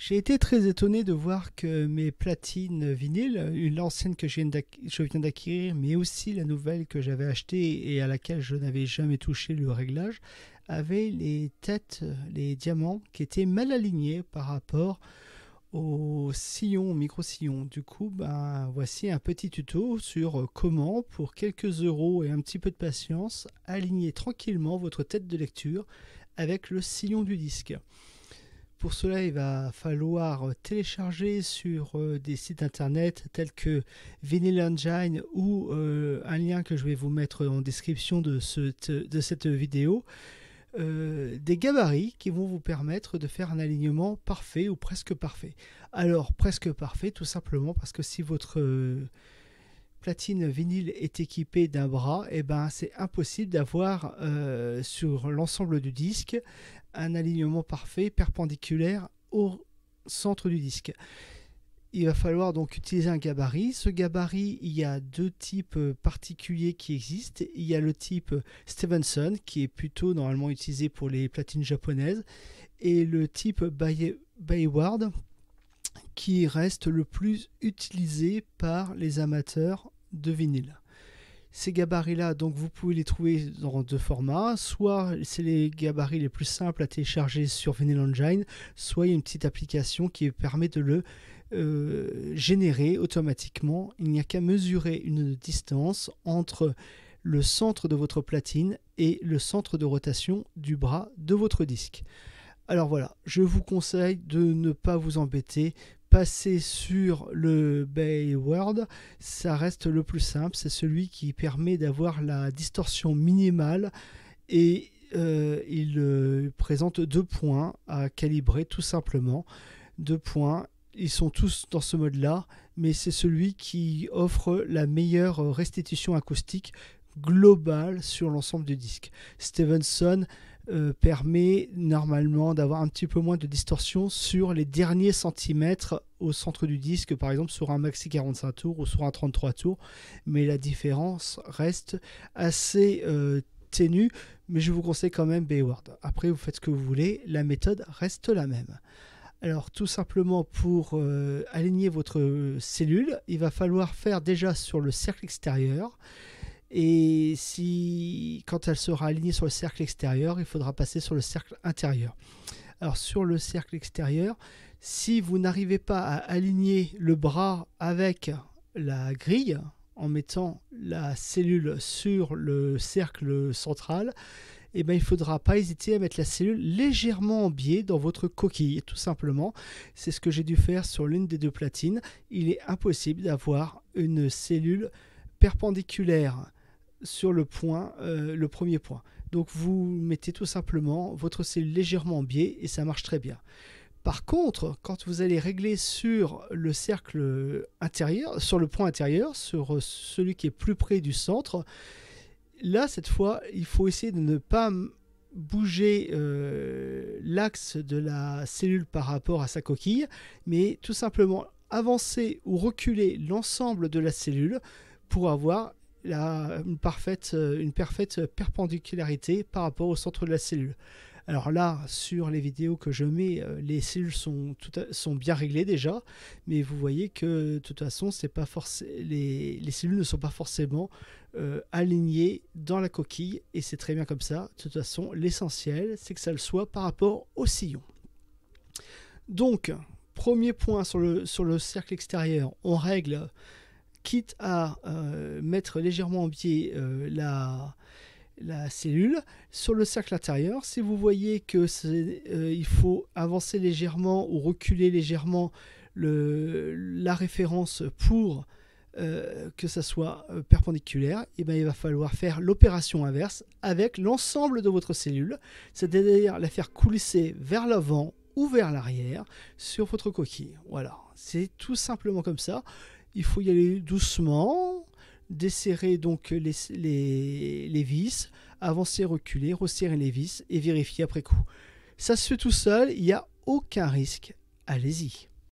J'ai été très étonné de voir que mes platines vinyles, l'ancienne que je viens d'acquérir, mais aussi la nouvelle que j'avais achetée et à laquelle je n'avais jamais touché le réglage, avaient les têtes, les diamants qui étaient mal alignés par rapport au sillon, au micro-sillon. Du coup, ben, voici un petit tuto sur comment, pour quelques euros et un petit peu de patience, aligner tranquillement votre tête de lecture avec le sillon du disque. Pour cela, il va falloir télécharger sur euh, des sites internet tels que Vinyl Engine ou euh, un lien que je vais vous mettre en description de, cette vidéo. Euh, des gabarits qui vont vous permettre de faire un alignement parfait ou presque parfait. Alors presque parfait tout simplement parce que si votre platine vinyle est équipée d'un bras, et eh ben c'est impossible d'avoir euh, sur l'ensemble du disque un alignement parfait perpendiculaire au centre du disque. Il va falloir donc utiliser un gabarit. Ce gabarit, il y a deux types particuliers qui existent. Il y a le type Stevenson, qui est plutôt normalement utilisé pour les platines japonaises, et le type Bayward, qui reste le plus utilisé par les amateurs de vinyle. Ces gabarits-là, donc vous pouvez les trouver dans deux formats. Soit c'est les gabarits les plus simples à télécharger sur Vinyl Engine, soit il y a une petite application qui permet de le euh, générer automatiquement. Il n'y a qu'à mesurer une distance entre le centre de votre platine et le centre de rotation du bras de votre disque. Alors voilà, je vous conseille de ne pas vous embêter, passer sur le Bayward, ça reste le plus simple. C'est celui qui permet d'avoir la distorsion minimale et euh, il euh, présente deux points à calibrer tout simplement. Deux points, ils sont tous dans ce mode-là, mais c'est celui qui offre la meilleure restitution acoustique globale sur l'ensemble du disque. Stevenson euh, permet normalement d'avoir un petit peu moins de distorsion sur les derniers centimètres au centre du disque, par exemple sur un maxi 45 tours ou sur un 33 tours, mais la différence reste assez euh, ténue, mais je vous conseille quand même Bayward. Après, vous faites ce que vous voulez, la méthode reste la même. Alors tout simplement pour euh, aligner votre cellule, il va falloir faire déjà sur le cercle extérieur, et si, quand elle sera alignée sur le cercle extérieur, il faudra passer sur le cercle intérieur. Alors sur le cercle extérieur, si vous n'arrivez pas à aligner le bras avec la grille en mettant la cellule sur le cercle central, eh ben, il ne faudra pas hésiter à mettre la cellule légèrement en biais dans votre coquille, tout simplement. C'est ce que j'ai dû faire sur l'une des deux platines. Il est impossible d'avoir une cellule perpendiculaire sur le point, euh, le premier point. Donc vous mettez tout simplement votre cellule légèrement en biais et ça marche très bien. Par contre, quand vous allez régler sur le cercle intérieur, sur le point intérieur, sur euh, celui qui est plus près du centre, là cette fois, il faut essayer de ne pas bouger euh, l'axe de la cellule par rapport à sa coquille, mais tout simplement avancer ou reculer l'ensemble de la cellule pour avoir la, une, parfaite, euh, une parfaite perpendicularité par rapport au centre de la cellule. Alors là, sur les vidéos que je mets, euh, les cellules sont, sont bien réglées déjà, mais vous voyez que de toute façon, c'est pas les, les, cellules ne sont pas forcément euh, alignées dans la coquille, et c'est très bien comme ça. De toute façon, l'essentiel, c'est que ça le soit par rapport au sillon. Donc, premier point sur le, sur le cercle extérieur, on règle quitte à euh, mettre légèrement en pied euh, la, la cellule. Sur le cercle intérieur, si vous voyez que euh, il faut avancer légèrement ou reculer légèrement le, la référence pour que ça soit perpendiculaire, et eh bien il va falloir faire l'opération inverse avec l'ensemble de votre cellule, c'est-à-dire la faire coulisser vers l'avant ou vers l'arrière sur votre coquille. Voilà, c'est tout simplement comme ça il faut y aller doucement, desserrer donc les, les vis, avancer, reculer, resserrer les vis et vérifier après coup. Ça se fait tout seul, il n'y a aucun risque. Allez-y.